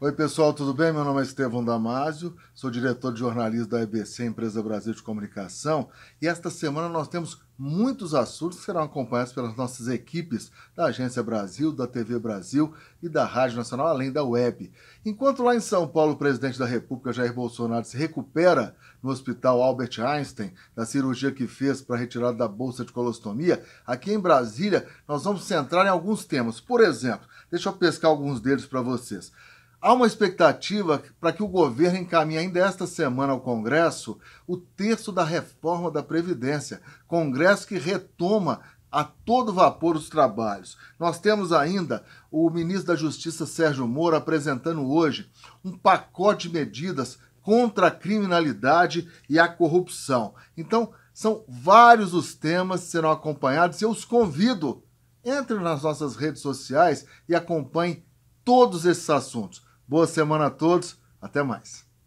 Oi, pessoal, tudo bem? Meu nome é Estevão Damásio, sou diretor de jornalismo da EBC, Empresa Brasil de Comunicação, e esta semana nós temos muitos assuntos que serão acompanhados pelas nossas equipes da Agência Brasil, da TV Brasil e da Rádio Nacional, além da web. Enquanto lá em São Paulo o presidente da República, Jair Bolsonaro, se recupera no hospital Albert Einstein da cirurgia que fez para retirada da bolsa de colostomia, aqui em Brasília nós vamos centrar em alguns temas. Por exemplo, deixa eu pescar alguns deles para vocês. Há uma expectativa para que o governo encaminhe ainda esta semana ao Congresso o texto da reforma da Previdência, Congresso que retoma a todo vapor os trabalhos. Nós temos ainda o ministro da Justiça Sérgio Moro apresentando hoje um pacote de medidas contra a criminalidade e a corrupção. Então, são vários os temas que serão acompanhados e eu os convido, entre nas nossas redes sociais e acompanhe todos esses assuntos. Boa semana a todos. Até mais.